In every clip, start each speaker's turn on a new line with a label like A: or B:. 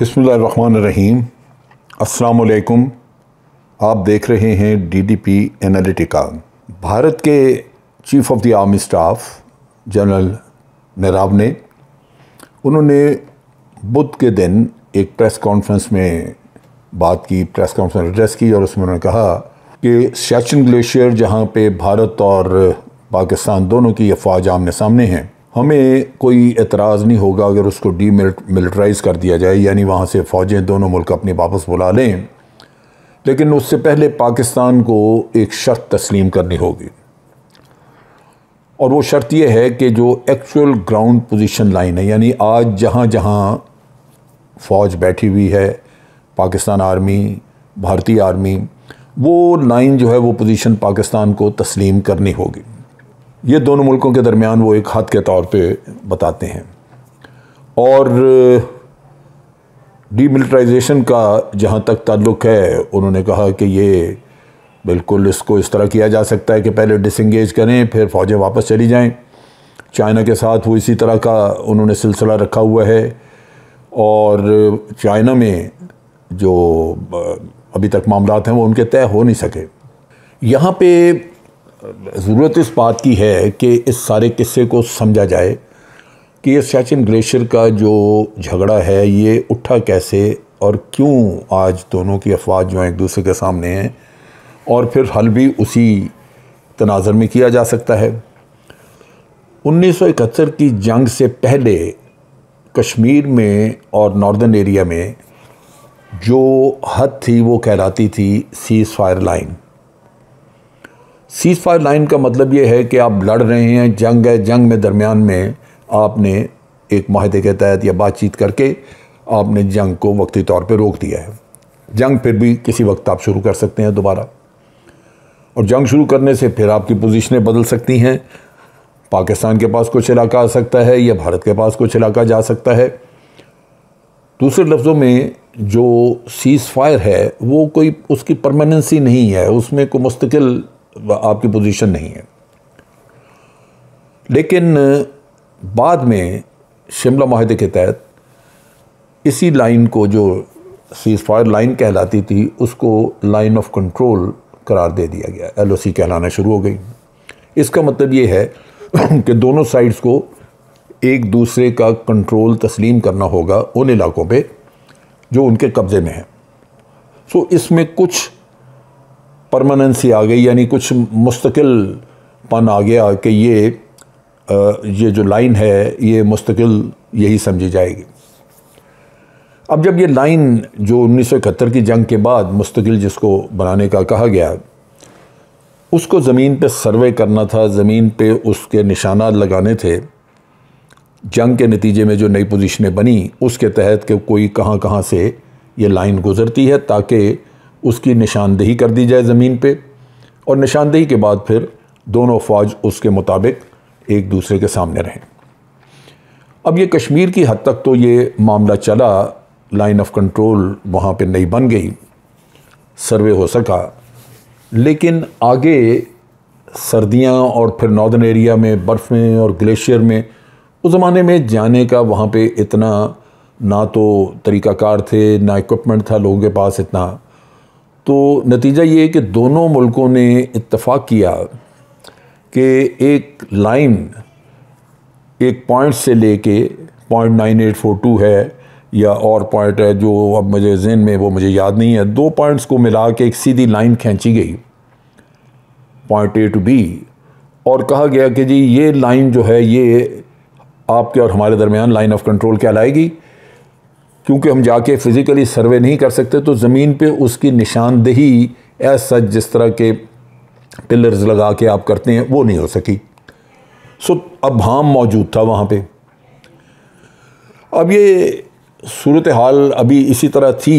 A: बसमीम असलकुम आप देख रहे हैं डीडीपी एनालिटिका भारत के chief of the army staff general नराब ने उन्होंने बुध के दिन एक प्रेस कॉन्फ्रेंस में बात की प्रेस कॉन्फ्रेंस एड्रेस की और उसमें उन्होंने कहा कि सियाचिन ग्लेशियर जहाँ पे भारत और पाकिस्तान दोनों की अफवाज आमने सामने हैं हमें कोई एतराज़ नहीं होगा अगर उसको डी मिलिटराइज़ कर दिया जाए यानी वहाँ से फ़ौजें दोनों मुल्क अपने वापस बुला लें लेकिन उससे पहले पाकिस्तान को एक शर्त तस्लीम करनी होगी और वो शर्त यह है कि जो एक्चुअल ग्राउंड पोजीशन लाइन है यानी आज जहाँ जहाँ फ़ौज बैठी हुई है पाकिस्तान आर्मी भारतीय आर्मी वो लाइन जो है वो पोजीशन पाकिस्तान को तस्लीम करनी होगी ये दोनों मुल्कों के दरमियान वो एक हद के तौर पे बताते हैं और डीमिलिटराइजेशन का जहाँ तक ताल्लुक़ है उन्होंने कहा कि ये बिल्कुल इसको इस तरह किया जा सकता है कि पहले डिसंगेज करें फिर फ़ौजें वापस चली जाएं चाइना के साथ वो इसी तरह का उन्होंने सिलसिला रखा हुआ है और चाइना में जो अभी तक मामला हैं वो उनके तय हो नहीं सके यहाँ पे ज़रूरत इस बात की है कि इस सारे किस्से को समझा जाए कि ये सचिन ग्लेशियर का जो झगड़ा है ये उठा कैसे और क्यों आज दोनों की अफवाज जो हैं एक दूसरे के सामने हैं और फिर हल भी उसी तनाजर में किया जा सकता है 1971 की जंग से पहले कश्मीर में और नॉर्दर्न एरिया में जो हद थी वो कहलाती थी cease fire line cease fire line का मतलब ये है कि आप लड़ रहे हैं जंग है जंग में दरमियान में आपने एक माहे के तहत या बातचीत करके आपने जंग को वक्ती तौर पर रोक दिया है जंग फिर भी किसी वक्त आप शुरू कर सकते हैं दोबारा और जंग शुरू करने से फिर आपकी पोजिशनें बदल सकती हैं पाकिस्तान के पास कुछ इलाका आ सकता है या भारत के पास कुछ इलाका जा सकता है दूसरे लफ्ज़ों में जो सीज़ फायर है वो कोई उसकी परमानेंसी नहीं है उसमें कोई मुस्तकिल आपकी पोजीशन नहीं है लेकिन बाद में शिमला माहे के तहत इसी लाइन को जो सीज़ फायर लाइन कहलाती थी उसको लाइन ऑफ कंट्रोल करार दे दिया गया एल ओ सी कहलाना शुरू हो गई इसका मतलब ये है कि दोनों साइड्स को एक दूसरे का कंट्रोल तस्लीम करना होगा उन इलाकों पे जो उनके कब्ज़े में हैं सो इसमें कुछ परमानेंसी आ गई यानी कुछ मुस्तकिल पन आ गया कि ये ये जो लाइन है ये मुस्तकिल यही समझी जाएगी अब जब ये लाइन जो उन्नीस की जंग के बाद मुस्तकिल जिसको बनाने का कहा गया उसको ज़मीन पे सर्वे करना था ज़मीन पे उसके निशाना लगाने थे जंग के नतीजे में जो नई पोजीशनें बनी उसके तहत कि कोई कहाँ कहाँ से ये लाइन गुज़रती है ताकि उसकी निशानदेही कर दी जाए ज़मीन पे और निशानदेही के बाद फिर दोनों अफवाज उसके मुताबिक एक दूसरे के सामने रहें अब ये कश्मीर की हद तक तो ये मामला चला लाइन ऑफ कंट्रोल वहाँ पे नहीं बन गई सर्वे हो सका लेकिन आगे सर्दियाँ और फिर नॉर्दर्न एरिया में बर्फ़ में और ग्लेशियर में उस ज़माने में जाने का वहाँ पे इतना ना तो तरीक़ाकार थे ना इक्विपमेंट था लोगों के पास इतना तो नतीजा ये कि दोनों मुल्कों ने इतफाक़ किया कि एक लाइन एक पॉइंट से ले कर point nine eight four two है या और पॉइंट है जो अब मुझे जेन में वो मुझे याद नहीं है दो पॉइंट्स को मिला के एक सीधी लाइन खींची गई पॉइंट ए टू बी और कहा गया कि जी ये लाइन जो है ये आपके और हमारे दरमियान लाइन ऑफ कंट्रोल क्या लाएगी क्योंकि हम जाके फ़िज़िकली सर्वे नहीं कर सकते तो ज़मीन पे उसकी निशानदेही एज सच जिस तरह के पिलर्स लगा के आप करते हैं वो नहीं हो सकी सो अब हाम मौजूद था वहाँ पे अब ये सूरत हाल अभी इसी तरह थी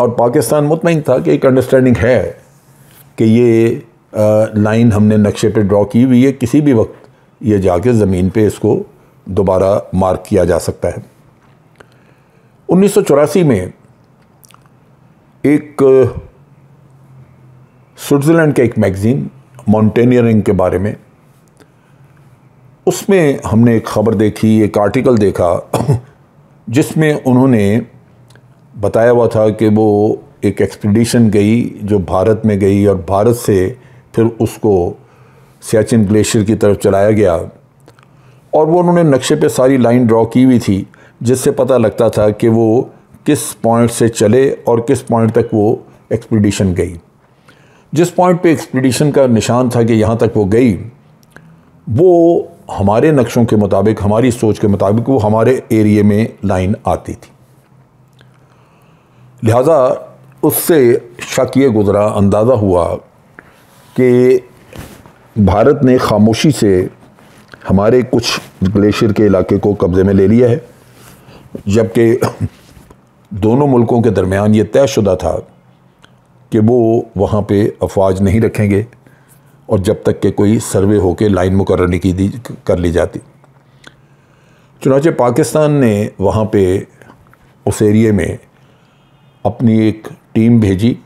A: और पाकिस्तान मुतमिन था कि एक अंडरस्टैंडिंग है कि ये लाइन हमने नक्शे पे ड्रॉ की हुई है किसी भी वक्त ये जाके ज़मीन पे इसको दोबारा मार्क किया जा सकता है उन्नीस में एक स्विट्ज़रलैंड का एक मैगज़ीन माउंटेनियरिंग के बारे में उसमें हमने एक ख़बर देखी एक आर्टिकल देखा जिसमें उन्होंने बताया हुआ था कि वो एक एक्सपीडिशन गई जो भारत में गई और भारत से फिर उसको सियाचिन ग्लेशियर की तरफ चलाया गया और वो उन्होंने नक्शे पे सारी लाइन ड्रॉ की हुई थी जिससे पता लगता था कि वो किस पॉइंट से चले और किस पॉइंट तक वो एक्सपीडिशन गई जिस पॉइंट पे एक्सपीडिशन का निशान था कि यहाँ तक वो गई वो हमारे नक्शों के मुताबिक हमारी सोच के मुताबिक वो हमारे एरिए में लाइन आती थी लिहाजा उससे शक ये गुज़रा अंदाज़ा हुआ कि भारत ने खामोशी से हमारे कुछ ग्लेशियर के इलाके को कब्ज़े में ले लिया है जबकि दोनों मुल्कों के दरमियान ये तयशुदा था कि वो वहाँ पे अफवाज नहीं रखेंगे और जब तक के कोई सर्वे होके लाइन मुकर नहीं की दी कर ली जाती चुनाचे पाकिस्तान ने वहाँ पे उस एरिए में अपनी एक टीम भेजी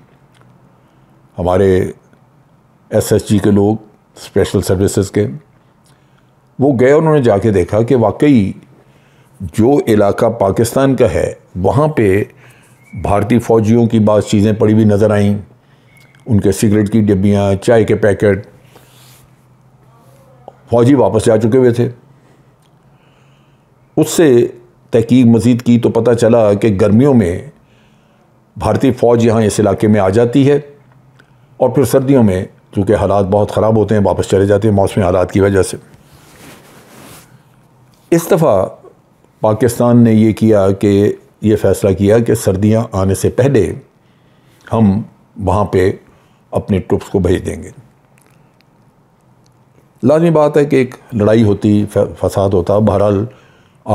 A: हमारे एसएसजी के लोग स्पेशल सर्विसेज के वो गए उन्होंने जाके देखा कि वाकई जो इलाका पाकिस्तान का है वहाँ पे भारतीय फ़ौजियों की बात चीज़ें पड़ी हुई नज़र आईं उनके सिगरेट की डिब्बियाँ चाय के पैकेट फ़ौजी वापस जा चुके हुए थे उससे तहकीक मज़ीद की तो पता चला कि गर्मियों में भारतीय फ़ौज यहाँ इस इलाके में आ जाती है और फिर सर्दियों में चूँकि हालात बहुत ख़राब होते हैं वापस चले जाते हैं मौसमी हालात की वजह से इस दफ़ा पाकिस्तान ने ये किया कि ये फ़ैसला किया कि सर्दियाँ आने से पहले हम वहाँ पे अपने ट्रुप्स को भेज देंगे लाजमी बात है कि एक लड़ाई होती फसाद होता बहरहाल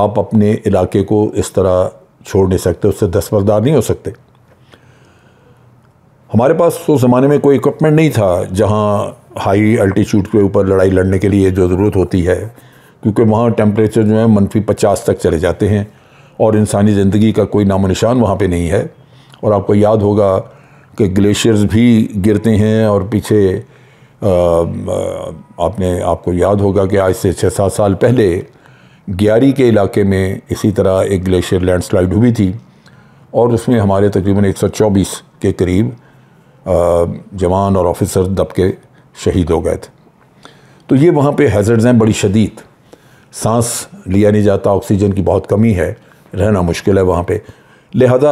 A: आप अपने इलाके को इस तरह छोड़ नहीं सकते उससे दस्तबरदार नहीं हो सकते हमारे पास उस ज़माने में कोई इक्विपमेंट नहीं था जहाँ हाई अल्टीट्यूड के ऊपर लड़ाई लड़ने के लिए जो ज़रूरत होती है क्योंकि वहाँ टेम्परेचर जो है मनफी पचास तक चले जाते हैं और इंसानी ज़िंदगी का कोई नामो निशान वहाँ पर नहीं है और आपको याद होगा कि ग्लेशियर्स भी गिरते हैं और पीछे आपने आपको याद होगा कि आज से छः सात साल पहले ग्यारी के इलाके में इसी तरह एक ग्लेशियर लैंडस्लाइड हुई थी और उसमें हमारे तकरीबन 124 के करीब जवान और ऑफिसर दबके शहीद हो गए थे तो ये वहाँ पे हैज़र्ड्स हैं बड़ी शदीद सांस लिया नहीं जाता ऑक्सीजन की बहुत कमी है रहना मुश्किल है वहाँ पे लिहाजा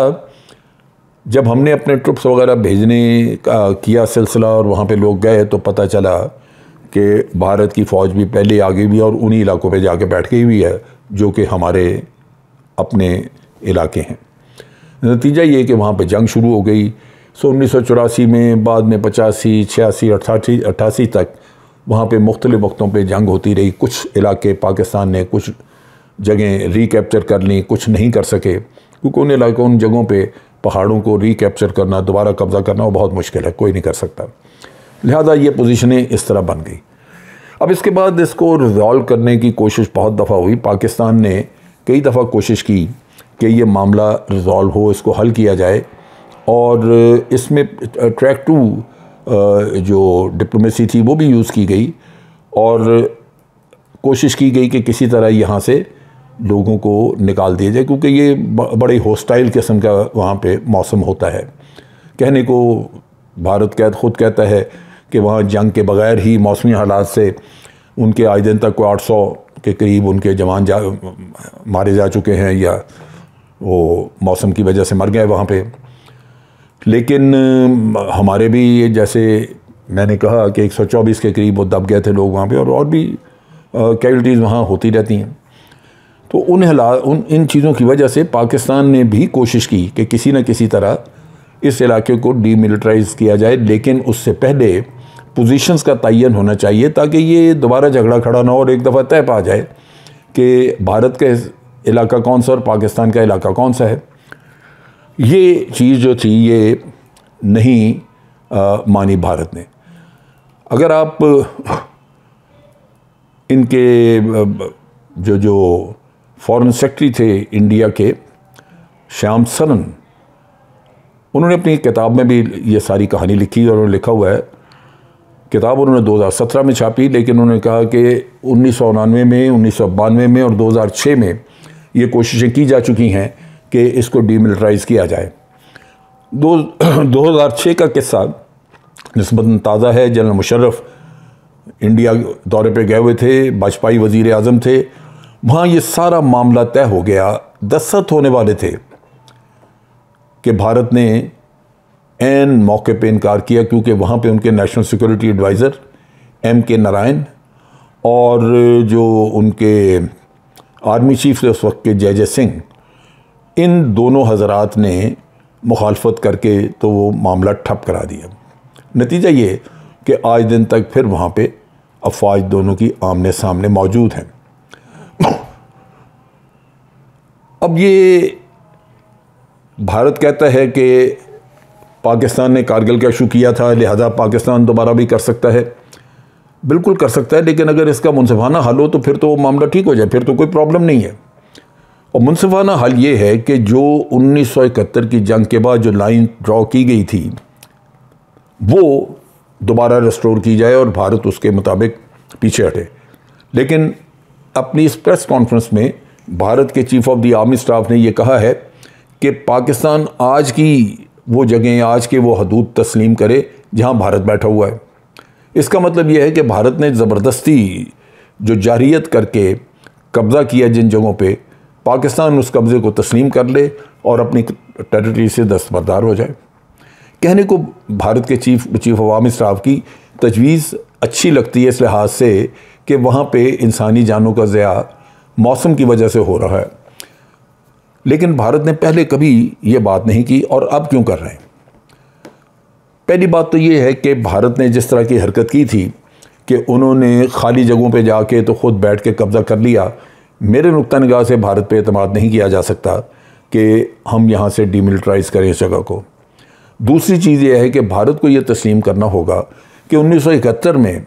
A: जब हमने अपने ट्रुप्स वगैरह भेजने का किया सिलसिला और वहाँ पे लोग गए तो पता चला कि भारत की फ़ौज भी पहले आ गई है और उन्हीं इलाकों पे जाके बैठ गई हुई है जो कि हमारे अपने इलाके हैं नतीजा ये कि वहाँ पे जंग शुरू हो गई सो उन्नीस में बाद में पचासी छियासी अट्ठासी अट्ठासी तक वहाँ पर मुख्तलिफ़ वक्तों पर जंग होती रही कुछ इलाके पाकिस्तान ने कुछ जगह कैप्चर कर ली कुछ नहीं कर सके क्योंकि उन इलाकों उन जगहों पर पहाड़ों को कैप्चर करना दोबारा कब्ज़ा करना वो बहुत मुश्किल है कोई नहीं कर सकता लिहाजा ये पोजिशनें इस तरह बन गई अब इसके बाद इसको रिजॉल्व करने की कोशिश बहुत दफ़ा हुई पाकिस्तान ने कई दफ़ा कोशिश की कि ये मामला रिजॉल्व हो इसको हल किया जाए और इसमें ट्रैक टू जो डिप्लोमेसी थी वो भी यूज़ की गई और कोशिश की गई कि किसी तरह यहाँ से लोगों को निकाल दिया जाए क्योंकि ये बड़े होस्टाइल किस्म का वहाँ पे मौसम होता है कहने को भारत कैद ख़ुद कहता है कि वहाँ जंग के बग़ैर ही मौसमी हालात से उनके आए दिन तक कोई आठ सौ के करीब उनके जवान जा मारे जा चुके हैं या वो मौसम की वजह से मर गए वहाँ पे लेकिन हमारे भी जैसे मैंने कहा कि 124 के करीब वो दब गए थे लोग वहाँ पे और और भी कैजुलटीज़ वहाँ होती रहती हैं तो उन हला उन इन चीज़ों की वजह से पाकिस्तान ने भी कोशिश की कि किसी न किसी तरह इस इलाके को डीमिलिटराइज किया जाए लेकिन उससे पहले पोजीशंस का तयन होना चाहिए ताकि ये दोबारा झगड़ा खड़ा ना हो और एक दफ़ा तय पा जाए कि भारत का इलाका कौन सा और पाकिस्तान का इलाका कौन सा है ये चीज़ जो थी ये नहीं आ, मानी भारत ने अगर आप इनके जो जो फॉरेन सेक्रेटरी थे इंडिया के श्याम सरन उन्होंने अपनी किताब में भी ये सारी कहानी लिखी और उन्होंने लिखा हुआ है किताब उन्होंने 2017 में छापी लेकिन उन्होंने कहा कि उन्नीस में उन्नीस में और 2006 में ये कोशिशें की जा चुकी हैं कि इसको डीमिलिटराइज किया जाए दो हज़ार छः का किस्सा नस्बता ताज़ा है जनरल मुशर्रफ इंडिया दौरे पे गए हुए थे वाजपेयी वज़ी अजम थे वहाँ ये सारा मामला तय हो गया दस्त होने वाले थे कि भारत ने एन मौके पे इनकार किया क्योंकि वहाँ पे उनके नेशनल सिक्योरिटी एडवाइज़र एम के नारायण और जो उनके आर्मी चीफ थे उस वक्त के जय जय सिंह इन दोनों हजरात ने मुखालफत करके तो वो मामला ठप करा दिया नतीजा ये कि आज दिन तक फिर वहाँ पर अफवाज दोनों की आमने सामने मौजूद हैं अब ये भारत कहता है कि पाकिस्तान ने कारगिल का इशू किया था लिहाजा पाकिस्तान दोबारा भी कर सकता है बिल्कुल कर सकता है लेकिन अगर इसका मुनसफाना हल हो तो फिर तो वो मामला ठीक हो जाए फिर तो कोई प्रॉब्लम नहीं है और मुनफाना हल ये है कि जो इकहत्तर की जंग के बाद जो लाइन ड्रॉ की गई थी वो दोबारा रेस्टोर की जाए और भारत उसके मुताबिक पीछे हटे लेकिन अपनी इस प्रेस कॉन्फ्रेंस में भारत के chief of the army staff ने यह कहा है कि पाकिस्तान आज की वो जगहें आज के वो हदूद तस्लीम करे जहां भारत बैठा हुआ है इसका मतलब यह है कि भारत ने ज़बरदस्ती जो जारियत करके कब्ज़ा किया जिन जगहों पर पाकिस्तान उस कब्ज़े को तस्लीम कर ले और अपनी टेरिटरी से दस्तबरदार हो जाए कहने को भारत के चीफ चीफ अवामी स्टाफ की तजवीज़ अच्छी लगती है इस लिहाज से कि वहाँ पे इंसानी जानों का ज़या मौसम की वजह से हो रहा है लेकिन भारत ने पहले कभी ये बात नहीं की और अब क्यों कर रहे हैं पहली बात तो ये है कि भारत ने जिस तरह की हरकत की थी कि उन्होंने खाली जगहों पे जाके तो ख़ुद बैठ के कब्ज़ा कर लिया मेरे नुकता निगाह से भारत पर अतमाद नहीं किया जा सकता कि हम यहाँ से डिमिलिटराइज करें इस जगह को दूसरी चीज़ यह है कि भारत को यह तस्लीम करना होगा कि 1971 में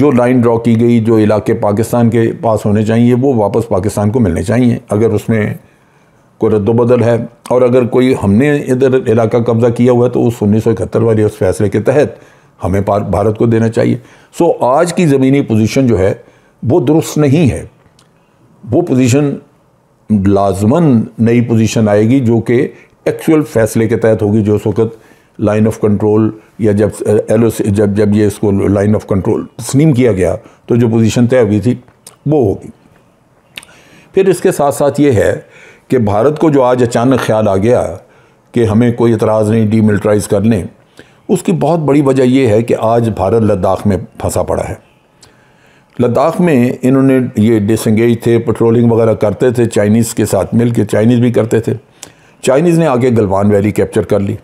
A: जो लाइन ड्रॉ की गई जो इलाके पाकिस्तान के पास होने चाहिए वो वापस पाकिस्तान को मिलने चाहिए अगर उसमें कोई रद्दबदल है और अगर कोई हमने इधर इलाका कब्ज़ा किया हुआ है तो उस उन्नीस सौ इकहत्तर वाले उस फैसले के तहत हमें भारत को देना चाहिए सो आज की ज़मीनी पोजीशन जो है वो दुरुस्त नहीं है वो पोजीशन लाजमन नई पोजीशन आएगी जो कि एक्चुअल फैसले के तहत होगी जो उस वक्त लाइन ऑफ कंट्रोल या जब एल जब जब ये इसको लाइन ऑफ कंट्रोल तस्लीम किया गया तो जो पोजीशन तय हुई थी वो होगी फिर इसके साथ साथ ये है कि भारत को जो आज अचानक ख्याल आ गया कि हमें कोई इतराज़ नहीं डीमिलिटराइज कर लें उसकी बहुत बड़ी वजह यह है कि आज भारत लद्दाख में फंसा पड़ा है लद्दाख में इन्होंने ये डिसंगेज थे पेट्रोलिंग वगैरह करते थे चाइनीज़ के साथ मिल के चाइनीज़ भी करते थे चाइनीज़ ने आगे गलवान वैली कैप्चर कर ली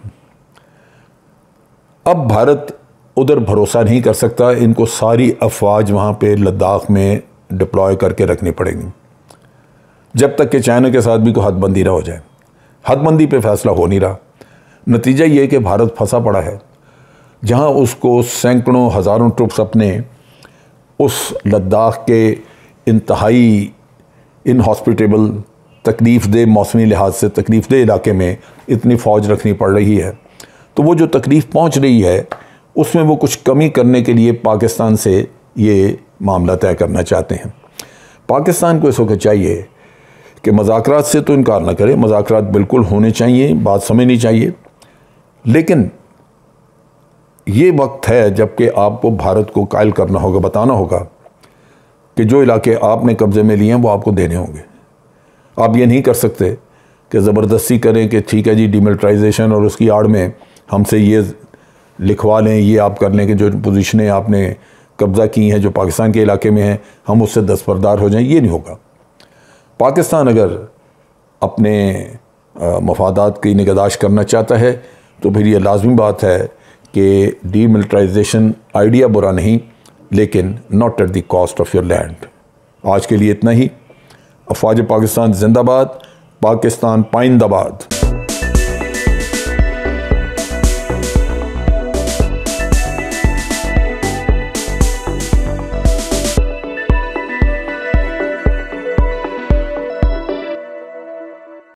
A: अब भारत उधर भरोसा नहीं कर सकता इनको सारी अफवाज वहाँ पे लद्दाख में डिप्लॉय करके रखनी पड़ेगी जब तक कि चाइना के साथ भी कोई हदबंदी ना हो जाए हदबंदी पे फैसला हो नहीं रहा नतीजा ये कि भारत फंसा पड़ा है जहाँ उसको सैकड़ों हज़ारों ट्रुप्स अपने उस लद्दाख के इंतहाई इनहॉस्पिटेबल तकलीफ़ दह मौसमी लिहाज से तकलीफ़ दह इलाके में इतनी फ़ौज रखनी पड़ रही है तो वो जो तकलीफ़ पहुँच रही है उसमें वो कुछ कमी करने के लिए पाकिस्तान से ये मामला तय करना चाहते हैं पाकिस्तान को इस वक्त चाहिए कि मजाक से तो इनकार ना करें मजाक बिल्कुल होने चाहिए बात समझनी चाहिए लेकिन ये वक्त है जबकि आपको भारत को कायल करना होगा बताना होगा कि जो इलाके आपने कब्ज़े में लिए हैं वो आपको देने होंगे आप ये नहीं कर सकते कि ज़बरदस्ती करें कि ठीक है जी डिमिल्ट्राइजेशन और उसकी आड़ में हमसे ये लिखवा लें ये आप कर लें कि जो पोजीशनें आपने कब्ज़ा की हैं जो पाकिस्तान के इलाके में हैं हम उससे दस्बरदार हो जाएं ये नहीं होगा पाकिस्तान अगर अपने मफादात की निगदाश्त करना चाहता है तो फिर ये लाजमी बात है कि डीमिलिट्राइजेशन आइडिया बुरा नहीं लेकिन not at the cost of your land आज के लिए इतना ही अफवाज पाकिस्तान जिंदाबाद पाकिस्तान पाइंदाबाद